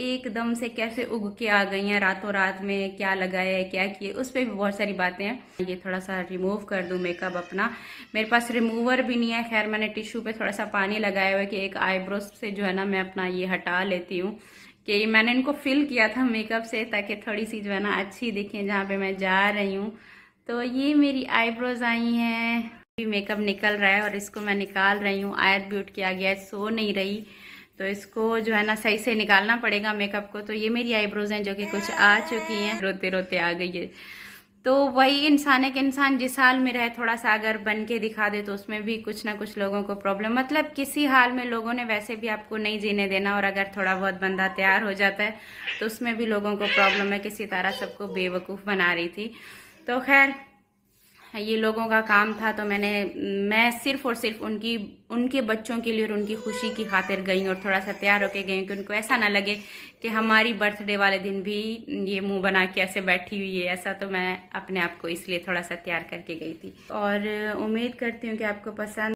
एकदम से कैसे उग के आ गई हैं रातों रात में क्या लगाया है क्या किए उस पर भी बहुत सारी बातें हैं ये थोड़ा सा रिमूव कर दूँ मेकअप अपना मेरे पास रिमूवर भी नहीं है खैर मैंने टिश्यू पे थोड़ा सा पानी लगाया हुआ है कि एक आईब्रो से जो है ना मैं अपना ये हटा लेती हूँ कि मैंने इनको फिल किया था मेकअप से ताकि थोड़ी सी जो है ना अच्छी दिखें जहाँ पर मैं जा रही हूँ तो ये मेरी आईब्रोज आई हैं मेकअप निकल रहा है और इसको मैं निकाल रही हूँ आयर ब्यूट किया गया है सो नहीं रही तो इसको जो है ना सही से निकालना पड़ेगा मेकअप को तो ये मेरी आईब्रोज हैं जो कि कुछ आ चुकी हैं रोते रोते आ गई है तो वही इंसान है कि इंसान जिस हाल में रहे थोड़ा सा अगर बन के दिखा दे तो उसमें भी कुछ ना कुछ लोगों को प्रॉब्लम मतलब किसी हाल में लोगों ने वैसे भी आपको नहीं जीने देना और अगर थोड़ा बहुत बंदा तैयार हो जाता है तो उसमें भी लोगों को प्रॉब्लम है किसी तरह सबको बेवकूफ़ बना रही थी तो खैर हाँ, ये लोगों का काम था तो मैंने मैं सिर्फ और सिर्फ उनकी उनके बच्चों के लिए और उनकी खुशी की खातिर गई और थोड़ा सा तैयार होके गई कि उनको ऐसा ना लगे कि हमारी बर्थडे वाले दिन भी ये मुंह बना के ऐसे बैठी हुई है ऐसा तो मैं अपने आप को इसलिए थोड़ा सा तैयार करके गई थी और उम्मीद करती हूँ कि आपको पसंद